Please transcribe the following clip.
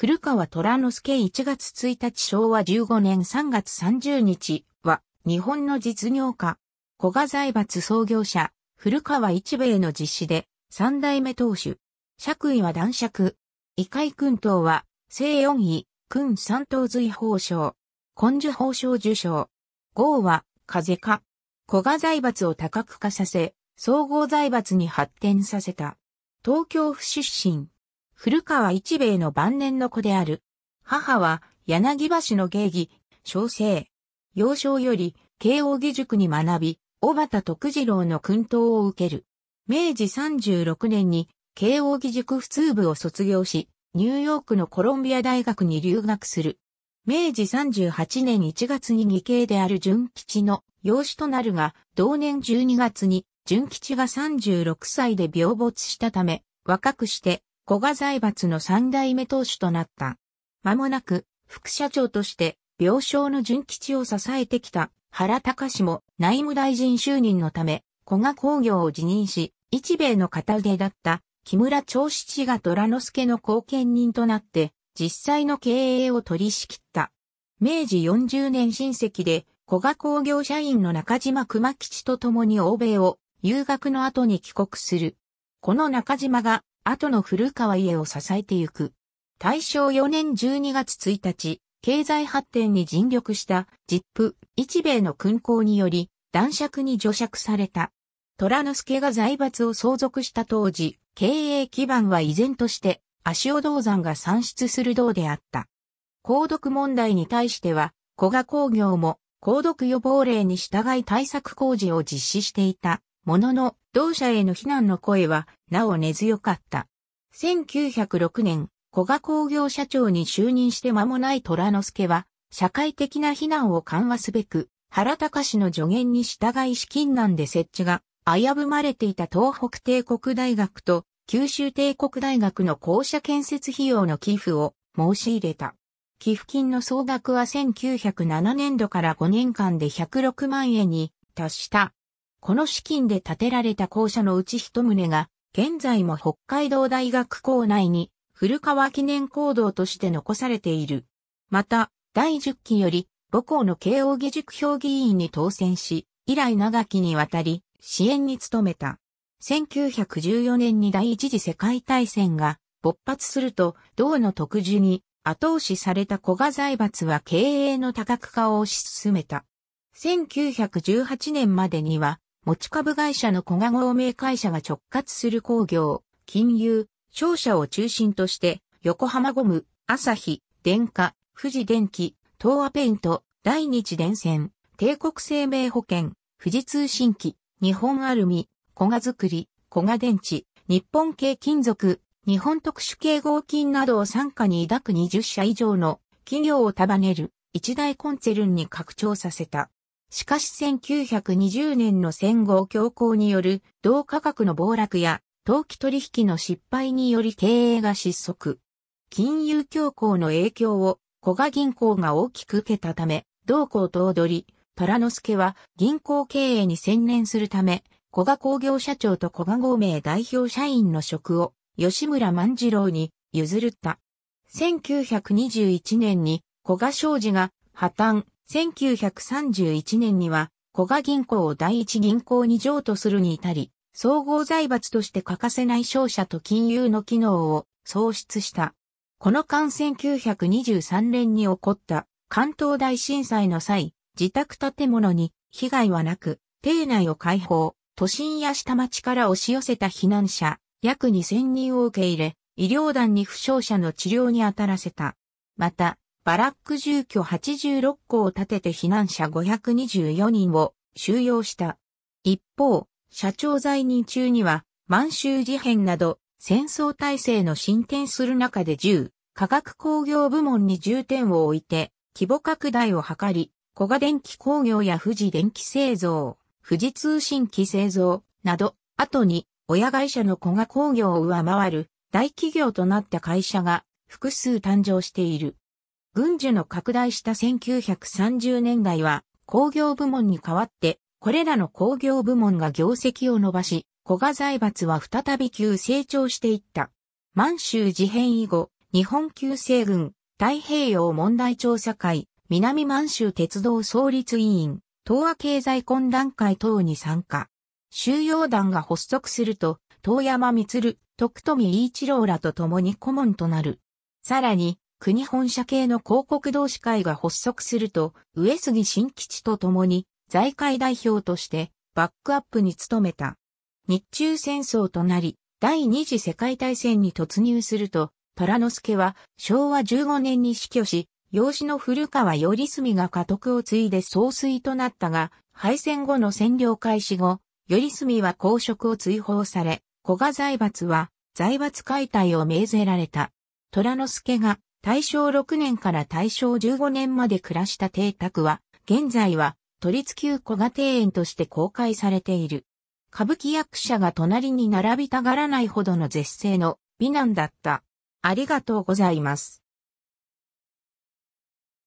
古川虎之助1月1日昭和15年3月30日は、日本の実業家、古賀財閥創業者、古川一兵衛の実施で、三代目当主。爵位は男爵。異界君等は、正四位、君三等随法賞。根樹法賞受賞。号は、風か。古賀財閥を多角化させ、総合財閥に発展させた。東京府出身。古川一兵衛の晩年の子である。母は、柳橋の芸妓、小生。幼少より、慶応義塾に学び、小畑徳次郎の訓導を受ける。明治36年に、慶応義塾普通部を卒業し、ニューヨークのコロンビア大学に留学する。明治38年1月に義兄である純吉の養子となるが、同年12月に純吉が36歳で病没したため、若くして古賀財閥の三代目当主となった。間もなく、副社長として、病床の純吉を支えてきた原隆も内務大臣就任のため、古賀工業を辞任し、一米の片腕だった木村長七が虎之助の後見人となって、実際の経営を取り仕切った。明治40年親戚で、古賀工業社員の中島熊吉と共に欧米を、留学の後に帰国する。この中島が後の古川家を支えてゆく。大正4年12月1日、経済発展に尽力したジップ、日米の勲功により、男爵に除爵された。虎之助が財閥を相続した当時、経営基盤は依然として、足尾銅山が産出する銅であった。鉱毒問題に対しては、古賀工業も、鉱毒予防令に従い対策工事を実施していた。ものの、同社への非難の声は、なお根強かった。1906年、古賀工業社長に就任して間もない虎之助は、社会的な非難を緩和すべく、原隆の助言に従い資金難で設置が危ぶまれていた東北帝国大学と九州帝国大学の校舎建設費用の寄付を申し入れた。寄付金の総額は1907年度から5年間で106万円に達した。この資金で建てられた校舎のうち一棟が、現在も北海道大学校内に古川記念講堂として残されている。また、第10期より母校の慶応義塾評議員に当選し、以来長きにわたり支援に努めた。1914年に第一次世界大戦が勃発すると、道の特需に後押しされた古賀財閥は経営の多角化を推し進めた。1918年までには持ち株会社の小賀合名会社が直轄する工業、金融、商社を中心として、横浜ゴム、朝日、電化、富士電機、東亜ペイント、大日電線、帝国生命保険、富士通信機、日本アルミ、小賀作り、小賀電池、日本系金属、日本特殊系合金などを傘下に抱く20社以上の企業を束ねる一大コンツェルンに拡張させた。しかし1920年の戦後恐慌による同価格の暴落や投機取引の失敗により経営が失速。金融恐慌の影響を古賀銀行が大きく受けたため、同行と踊り、虎之助は銀行経営に専念するため、古賀工業社長と古賀合名代表社員の職を吉村万次郎に譲った。1921年に古賀商事が破綻、1931年には、小賀銀行を第一銀行に譲渡するに至り、総合財閥として欠かせない商社と金融の機能を創出した。この間1923年に起こった関東大震災の際、自宅建物に被害はなく、邸内を開放、都心や下町から押し寄せた避難者、約2000人を受け入れ、医療団に負傷者の治療に当たらせた。また、バラック住居86校を建てて避難者524人を収容した。一方、社長在任中には満州事変など戦争体制の進展する中で10、化学工業部門に重点を置いて規模拡大を図り、小賀電気工業や富士電気製造、富士通信機製造など、後に親会社の小賀工業を上回る大企業となった会社が複数誕生している。軍需の拡大した1930年代は工業部門に代わって、これらの工業部門が業績を伸ばし、古賀財閥は再び急成長していった。満州事変以後、日本旧西軍、太平洋問題調査会、南満州鉄道創立委員、東亜経済懇談会等に参加。収容団が発足すると、遠山光、徳富一郎らと共に顧問となる。さらに、国本社系の広告同志会が発足すると、上杉新吉と共に財界代表としてバックアップに努めた。日中戦争となり、第二次世界大戦に突入すると、虎之助は昭和15年に死去し、養子の古川頼澄が家督を継いで総帥となったが、敗戦後の占領開始後、頼澄は公職を追放され、古賀財閥は財閥解体を命ぜられた。虎之助が大正6年から大正15年まで暮らした邸宅は、現在は都立旧小賀庭園として公開されている。歌舞伎役者が隣に並びたがらないほどの絶世の美男だった。ありがとうございます。